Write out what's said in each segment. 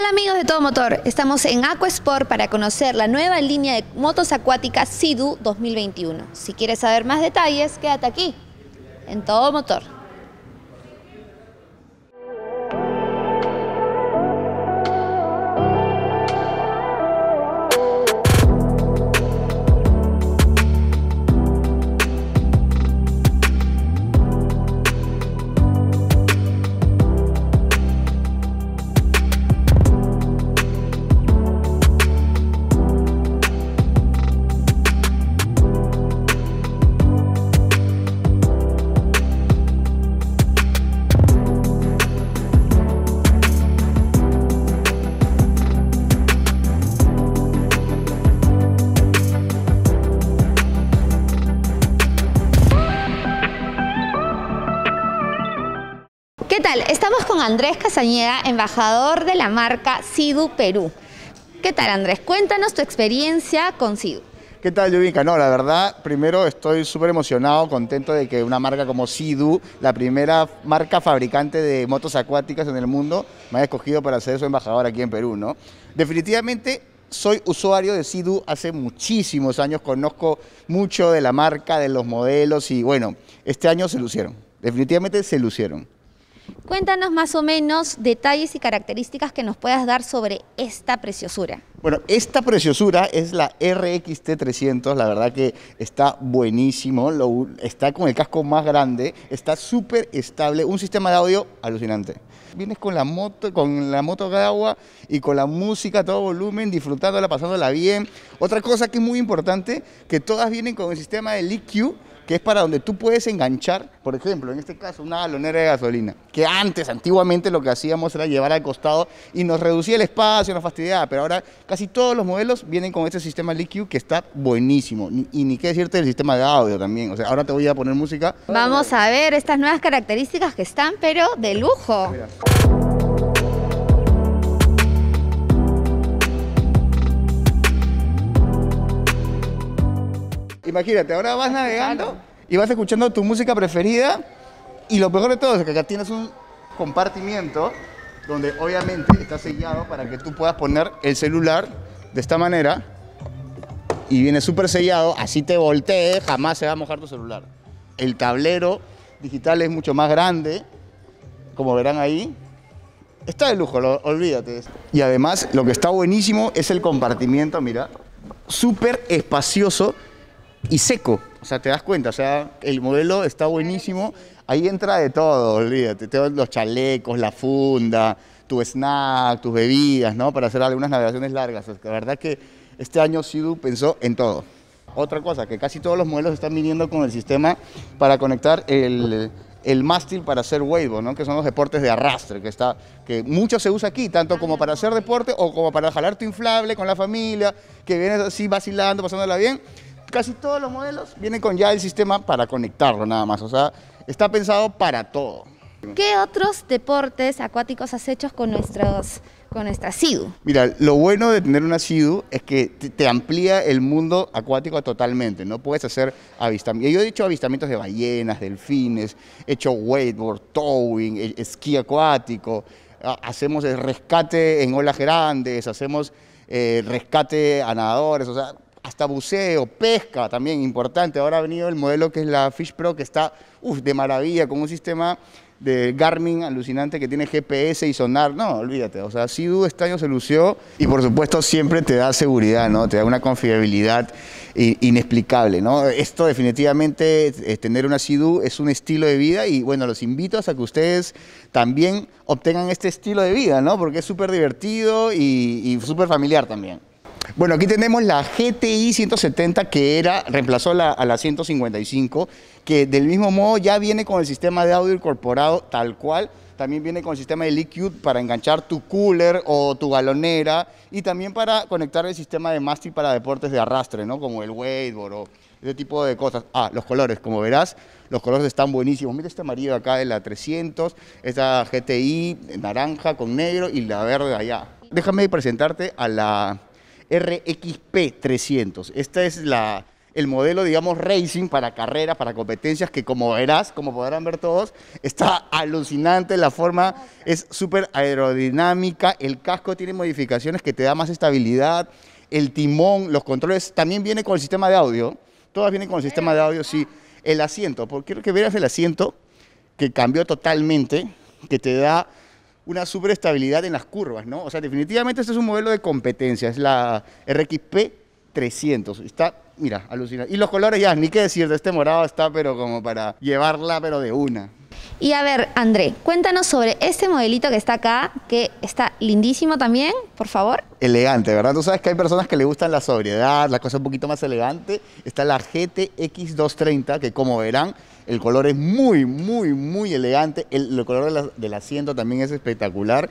Hola amigos de Todo Motor? Estamos en Aquasport para conocer la nueva línea de motos acuáticas Sidu 2021. Si quieres saber más detalles, quédate aquí, en Todo Motor. Estamos con Andrés Casañeda, embajador de la marca Sidu Perú. ¿Qué tal Andrés? Cuéntanos tu experiencia con Sidu. ¿Qué tal, Yubica? No, la verdad, primero estoy súper emocionado, contento de que una marca como Sidu, la primera marca fabricante de motos acuáticas en el mundo, me haya escogido para ser su embajador aquí en Perú, ¿no? Definitivamente soy usuario de Sidu hace muchísimos años, conozco mucho de la marca, de los modelos y bueno, este año se lucieron, definitivamente se lucieron. Cuéntanos más o menos detalles y características que nos puedas dar sobre esta preciosura. Bueno, esta preciosura es la RXT300, la verdad que está buenísimo, está con el casco más grande, está súper estable, un sistema de audio alucinante. Vienes con la moto, con la moto de agua y con la música a todo volumen, disfrutándola, pasándola bien. Otra cosa que es muy importante, que todas vienen con el sistema de EQ, que es para donde tú puedes enganchar, por ejemplo, en este caso, una galonera de gasolina, que antes, antiguamente, lo que hacíamos era llevar al costado y nos reducía el espacio, nos fastidiaba, pero ahora casi todos los modelos vienen con este sistema LiQ que está buenísimo. Y ni qué decirte del sistema de audio también, o sea, ahora te voy a poner música. Vamos a ver estas nuevas características que están, pero de lujo. Imagínate, ahora vas navegando y vas escuchando tu música preferida y lo mejor de todo es que acá tienes un compartimiento donde obviamente está sellado para que tú puedas poner el celular de esta manera y viene súper sellado, así te voltees, jamás se va a mojar tu celular. El tablero digital es mucho más grande, como verán ahí. Está de lujo, olvídate. Y además, lo que está buenísimo es el compartimiento, mira, súper espacioso y seco. O sea, te das cuenta, o sea, el modelo está buenísimo. Ahí entra de todo, olvídate. Todos los chalecos, la funda, tu snack, tus bebidas, ¿no? Para hacer algunas navegaciones largas. la verdad que este año Sidu pensó en todo. Otra cosa, que casi todos los modelos están viniendo con el sistema para conectar el, mástil para hacer wave, ¿no? que son los deportes de arrastre, que, está, que mucho se usa aquí, tanto como para hacer deporte o como para jalar tu inflable con la familia, que vienes así vacilando, pasándola bien casi todos los modelos vienen con ya el sistema para conectarlo nada más. O sea, está pensado para todo. ¿Qué otros deportes acuáticos has hecho con, nuestros, con nuestra SIDU? Mira, lo bueno de tener una SIDU es que te amplía el mundo acuático totalmente, ¿no? Puedes hacer avistamientos. Yo he hecho avistamientos de ballenas, delfines, he hecho wakeboard, towing, e, esquí acuático, hacemos el rescate en olas grandes, hacemos eh, rescate a nadadores, o sea, hasta buceo, pesca también importante. Ahora ha venido el modelo que es la Fish Pro, que está de maravilla, con un sistema de Garmin alucinante que tiene GPS y sonar. No, olvídate. O sea, Sidu este año se lució y por supuesto siempre te da seguridad, ¿no? Te da una confiabilidad inexplicable, ¿no? Esto definitivamente, tener una Sidu es un estilo de vida y bueno, los invito a que ustedes también obtengan este estilo de vida, ¿no? Porque es súper divertido y, y súper familiar también. Bueno, aquí tenemos la GTI 170 que era, reemplazó a la 155, que del mismo modo ya viene con el sistema de audio incorporado tal cual. También viene con el sistema de liquid para enganchar tu cooler o tu galonera y también para conectar el sistema de mástil para deportes de arrastre, ¿no? Como el wakeboard o ese tipo de cosas. Ah, los colores, como verás, los colores están buenísimos. Mira este amarillo acá de la 300, esta GTI naranja con negro y la verde allá. Déjame presentarte a la RXP300. Esta es la, el modelo, digamos, racing para carreras, para competencias, que como verás, como podrán ver todos, está alucinante, la forma es súper aerodinámica, el casco tiene modificaciones que te da más estabilidad, el timón, los controles, también viene con el sistema de audio, todas vienen con el sistema de audio, sí, el asiento, porque quiero que veas el asiento que cambió totalmente, que te da una superestabilidad en las curvas, ¿no? O sea, definitivamente este es un modelo de competencia, es la RXP 300. Está, mira, alucinante. Y los colores ya, ni qué decir, de este morado está, pero como para llevarla, pero de una. Y a ver, André, cuéntanos sobre este modelito que está acá, que está lindísimo también, por favor elegante, ¿verdad? Tú sabes que hay personas que le gustan la sobriedad, la cosa un poquito más elegante. Está la GTX230, que como verán, el color es muy, muy, muy elegante. El, color del asiento también es espectacular.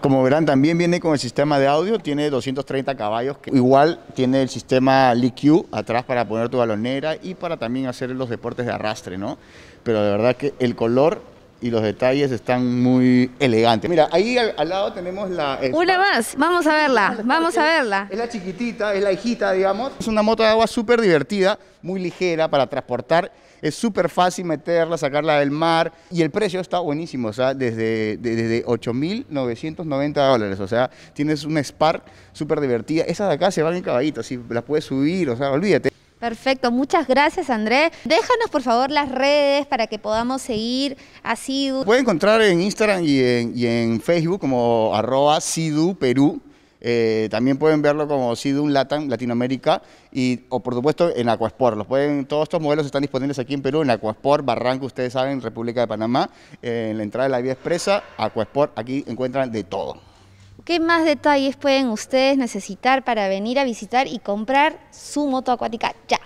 Como verán, también viene con el sistema de audio. Tiene 230 caballos. Que igual tiene el sistema LiQ atrás para poner tu balonera y para también hacer los deportes de arrastre, ¿no? Pero de verdad que el color y los detalles están muy elegantes. Mira, ahí al, lado tenemos la... Una más, vamos a verla, vamos a verla. Es la chiquitita, es la hijita, digamos. Es una moto de agua súper divertida, muy ligera para transportar. Es súper fácil meterla, sacarla del mar. Y el precio está buenísimo, o sea, desde, desde 8.990 dólares. O sea, tienes una Spark súper divertida. Esas de acá se van en caballito, así las puedes subir, o sea, olvídate. Perfecto, muchas gracias Andrés. Déjanos por favor las redes para que podamos seguir a Sidu. Pueden encontrar en Instagram y en, y en Facebook como arroba Sidu Perú. Eh, también pueden verlo como SIDU Latam, Latinoamérica, y, o por supuesto en Aquasport. Los pueden, todos estos modelos están disponibles aquí en Perú, en Aquasport, Barranco, ustedes saben, República de Panamá, eh, en la entrada de la vía expresa, Aquasport, aquí encuentran de todo. ¿Qué más detalles pueden ustedes necesitar para venir a visitar y comprar su moto acuática ya?